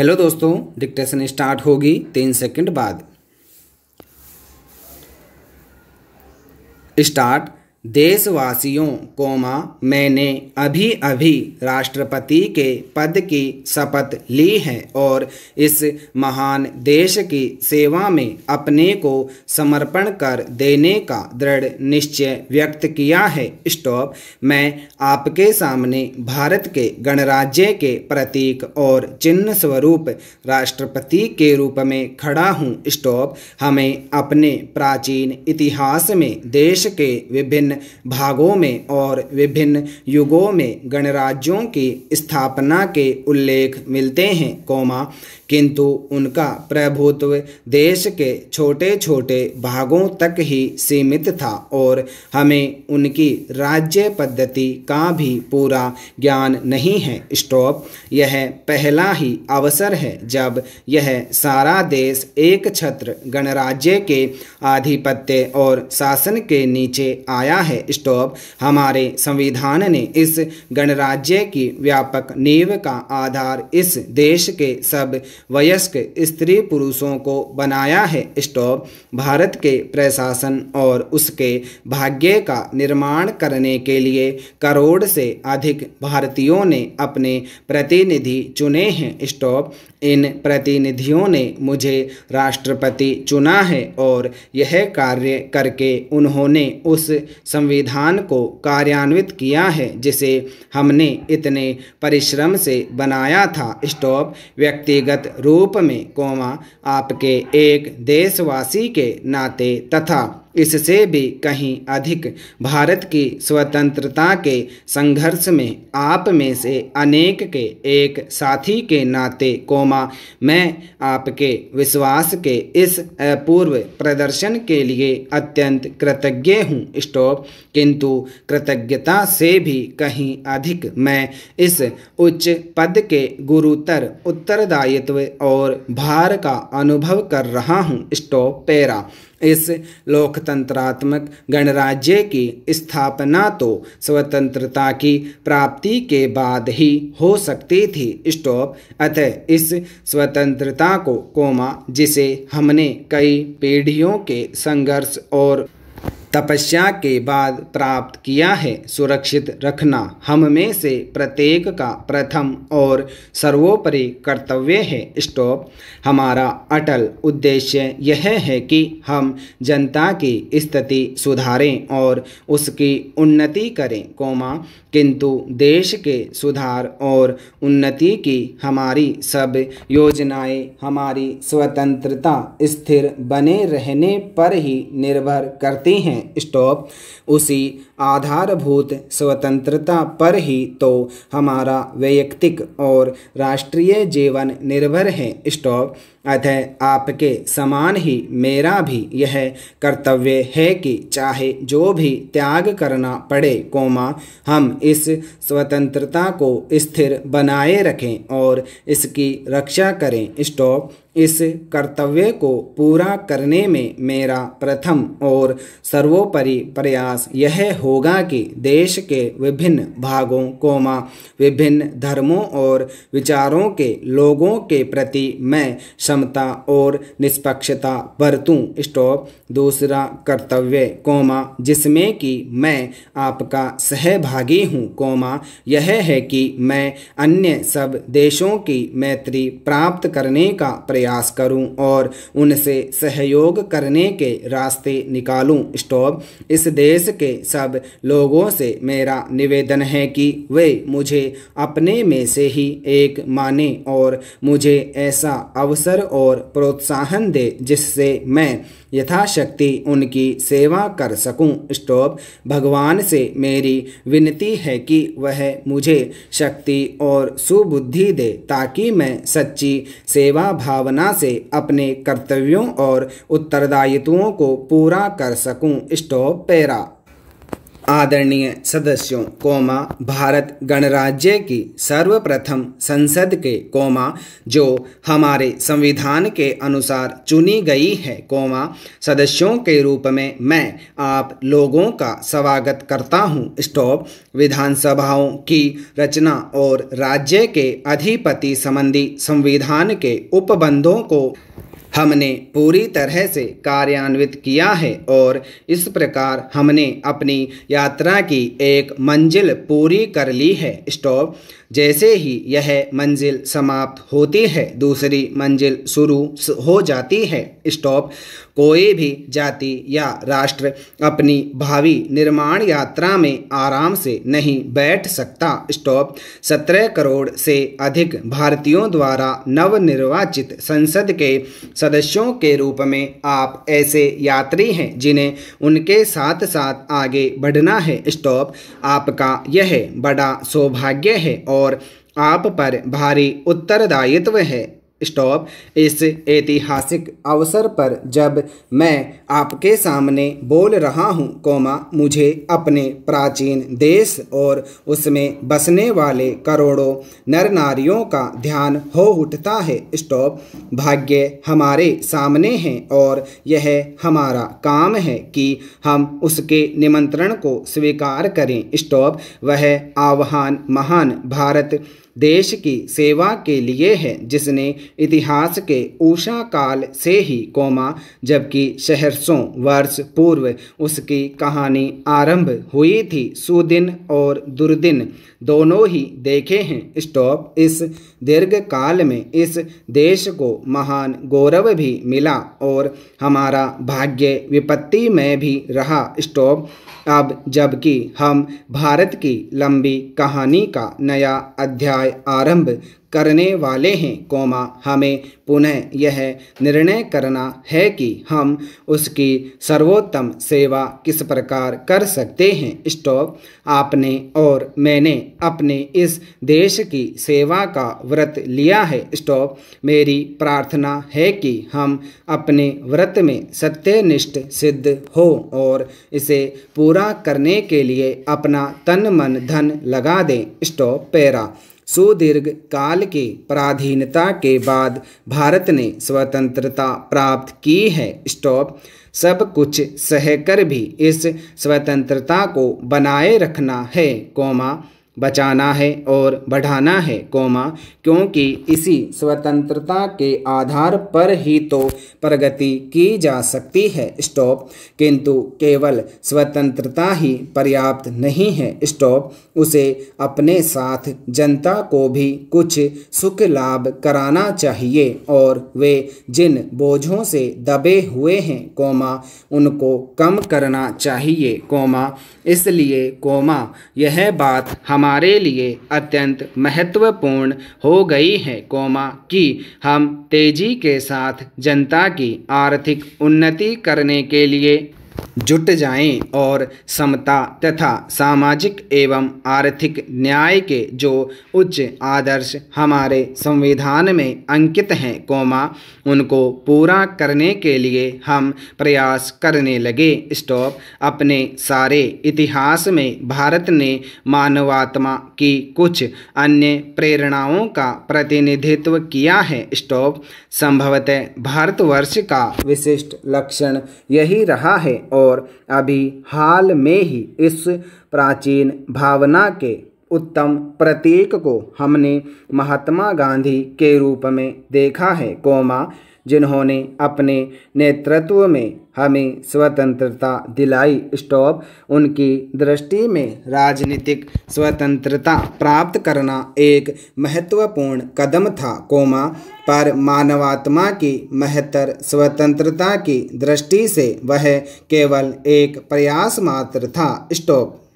hello दोस्तों dictation start होगी तीन सेकंड बाद स्टार्ट देशवासियों कोमा मैंने अभी अभी राष्ट्रपति के पद की शपथ ली है और इस महान देश की सेवा में अपने को समर्पण कर देने का दृढ़ निश्चय व्यक्त किया है स्टॉप मैं आपके सामने भारत के गणराज्य के प्रतीक और चिन्ह स्वरूप राष्ट्रपति के रूप में खड़ा हूँ स्टॉप हमें अपने प्राचीन इतिहास में देश के विभिन्न विभिन्न भागों में और विभिन्न युगों में गणराज्यों की स्थापना के उल्लेख मिलते हैं कौमा किंतु उनका प्रभुत्व देश के छोटे छोटे भागों तक ही सीमित था और हमें उनकी राज्य पद्धति का भी पूरा ज्ञान नहीं है स्टॉप यह पहला ही अवसर है जब यह सारा देश एक छत्र गणराज्य के आधिपत्य और शासन के नीचे आया है स्टॉप हमारे संविधान ने इस गणराज्य की व्यापक नींव का आधार इस देश के सब वयस्क स्त्री पुरुषों को बनाया है स्टॉप भारत के प्रशासन और उसके भाग्य का निर्माण करने के लिए करोड़ से अधिक भारतीयों ने अपने प्रतिनिधि चुने हैं स्टॉप इन प्रतिनिधियों ने मुझे राष्ट्रपति चुना है और यह कार्य करके उन्होंने उस संविधान को कार्यान्वित किया है जिसे हमने इतने परिश्रम से बनाया था स्टॉप व्यक्तिगत रूप में कोमा आपके एक देशवासी के नाते तथा इससे भी कहीं अधिक भारत की स्वतंत्रता के संघर्ष में आप में से अनेक के एक साथी के नाते कोमा मैं आपके विश्वास के इस अपूर्व प्रदर्शन के लिए अत्यंत कृतज्ञ हूँ स्टॉप किंतु कृतज्ञता से भी कहीं अधिक मैं इस उच्च पद के गुरुतर उत्तरदायित्व और भार का अनुभव कर रहा हूँ स्टॉप पैरा इस लोकतंत्रात्मक गणराज्य की स्थापना तो स्वतंत्रता की प्राप्ति के बाद ही हो सकती थी स्टॉप अतः इस स्वतंत्रता को कोमा जिसे हमने कई पीढ़ियों के संघर्ष और तपस्या के बाद प्राप्त किया है सुरक्षित रखना हम में से प्रत्येक का प्रथम और सर्वोपरि कर्तव्य है स्टॉप हमारा अटल उद्देश्य यह है कि हम जनता की स्थिति सुधारें और उसकी उन्नति करें कोमा किंतु देश के सुधार और उन्नति की हमारी सब योजनाएं हमारी स्वतंत्रता स्थिर बने रहने पर ही निर्भर करती हैं स्टॉप उसी आधारभूत स्वतंत्रता पर ही तो हमारा वैयक्तिक और राष्ट्रीय जीवन निर्भर है स्टॉप अतः आपके समान ही मेरा भी यह कर्तव्य है कि चाहे जो भी त्याग करना पड़े कोमा हम इस स्वतंत्रता को स्थिर बनाए रखें और इसकी रक्षा करें स्टॉप इस कर्तव्य को पूरा करने में मेरा प्रथम और सर्वोपरि प्रयास यह होगा कि देश के विभिन्न भागों कोमा विभिन्न धर्मों और विचारों के लोगों के प्रति मैं क्षमता और निष्पक्षता बरतूं स्टॉप दूसरा कर्तव्य कोमा जिसमें कि मैं आपका सहभागी हूँ कोमा यह है कि मैं अन्य सब देशों की मैत्री प्राप्त करने का प्रयास प्रयास करूं और उनसे सहयोग करने के रास्ते निकालूं स्टॉप इस देश के सब लोगों से मेरा निवेदन है कि वे मुझे अपने में से ही एक माने और मुझे ऐसा अवसर और प्रोत्साहन दे जिससे मैं यथाशक्ति उनकी सेवा कर सकूं स्टॉप भगवान से मेरी विनती है कि वह मुझे शक्ति और सुबुद्धि दे ताकि मैं सच्ची सेवा भाव भावना से अपने कर्तव्यों और उत्तरदायित्वों को पूरा कर सकूं स्टॉप पैरा आदरणीय सदस्यों कोमा भारत गणराज्य की सर्वप्रथम संसद के कोमा जो हमारे संविधान के अनुसार चुनी गई है कोमा सदस्यों के रूप में मैं आप लोगों का स्वागत करता हूँ स्टॉप विधानसभाओं की रचना और राज्य के अधिपति संबंधी संविधान के उपबंधों को हमने पूरी तरह से कार्यान्वित किया है और इस प्रकार हमने अपनी यात्रा की एक मंजिल पूरी कर ली है स्टॉप जैसे ही यह मंजिल समाप्त होती है दूसरी मंजिल शुरू हो जाती है स्टॉप कोई भी जाति या राष्ट्र अपनी भावी निर्माण यात्रा में आराम से नहीं बैठ सकता स्टॉप सत्रह करोड़ से अधिक भारतीयों द्वारा नवनिर्वाचित संसद के सदस्यों के रूप में आप ऐसे यात्री हैं जिन्हें उनके साथ साथ आगे बढ़ना है स्टॉप आपका यह बड़ा सौभाग्य है और और आप पर भारी उत्तरदायित्व है स्टॉप इस ऐतिहासिक अवसर पर जब मैं आपके सामने बोल रहा हूँ कोमा मुझे अपने प्राचीन देश और उसमें बसने वाले करोड़ों नर नारियों का ध्यान हो उठता है स्टॉप भाग्य हमारे सामने है और यह हमारा काम है कि हम उसके निमंत्रण को स्वीकार करें स्टॉप वह आह्वान महान भारत देश की सेवा के लिए है जिसने इतिहास के ऊषा काल से ही कोमा जबकि शहरसों वर्ष पूर्व उसकी कहानी आरंभ हुई थी सुदिन और दुर्दिन दोनों ही देखे हैं स्टॉप इस दीर्घ काल में इस देश को महान गौरव भी मिला और हमारा भाग्य विपत्ति में भी रहा स्टॉप अब जबकि हम भारत की लंबी कहानी का नया अध्याय आरंभ करने वाले हैं कोमा हमें पुनः यह निर्णय करना है कि हम उसकी सर्वोत्तम सेवा किस प्रकार कर सकते हैं स्टॉप आपने और मैंने अपने इस देश की सेवा का व्रत लिया है स्टॉप मेरी प्रार्थना है कि हम अपने व्रत में सत्यनिष्ठ सिद्ध हो और इसे पूरा करने के लिए अपना तन मन धन लगा दें स्टॉप पैरा सुदीर्घ काल की पराधीनता के बाद भारत ने स्वतंत्रता प्राप्त की है स्टॉप सब कुछ सहकर भी इस स्वतंत्रता को बनाए रखना है कौमा बचाना है और बढ़ाना है कोमा क्योंकि इसी स्वतंत्रता के आधार पर ही तो प्रगति की जा सकती है स्टॉप किंतु केवल स्वतंत्रता ही पर्याप्त नहीं है स्टॉप उसे अपने साथ जनता को भी कुछ सुख लाभ कराना चाहिए और वे जिन बोझों से दबे हुए हैं कोमा उनको कम करना चाहिए कोमा इसलिए कोमा यह बात हम हमारे लिए अत्यंत महत्वपूर्ण हो गई है कोमा कि हम तेजी के साथ जनता की आर्थिक उन्नति करने के लिए जुट जाएं और समता तथा सामाजिक एवं आर्थिक न्याय के जो उच्च आदर्श हमारे संविधान में अंकित हैं कोमा उनको पूरा करने के लिए हम प्रयास करने लगे स्टॉप अपने सारे इतिहास में भारत ने मानवात्मा की कुछ अन्य प्रेरणाओं का प्रतिनिधित्व किया है स्टॉप संभवतः भारतवर्ष का विशिष्ट लक्षण यही रहा है और अभी हाल में ही इस प्राचीन भावना के उत्तम प्रतीक को हमने महात्मा गांधी के रूप में देखा है कोमा जिन्होंने अपने नेतृत्व में हमें स्वतंत्रता दिलाई स्टॉप उनकी दृष्टि में राजनीतिक स्वतंत्रता प्राप्त करना एक महत्वपूर्ण कदम था कोमा पर मानवात्मा की महत्तर स्वतंत्रता की दृष्टि से वह केवल एक प्रयास मात्र था स्टॉप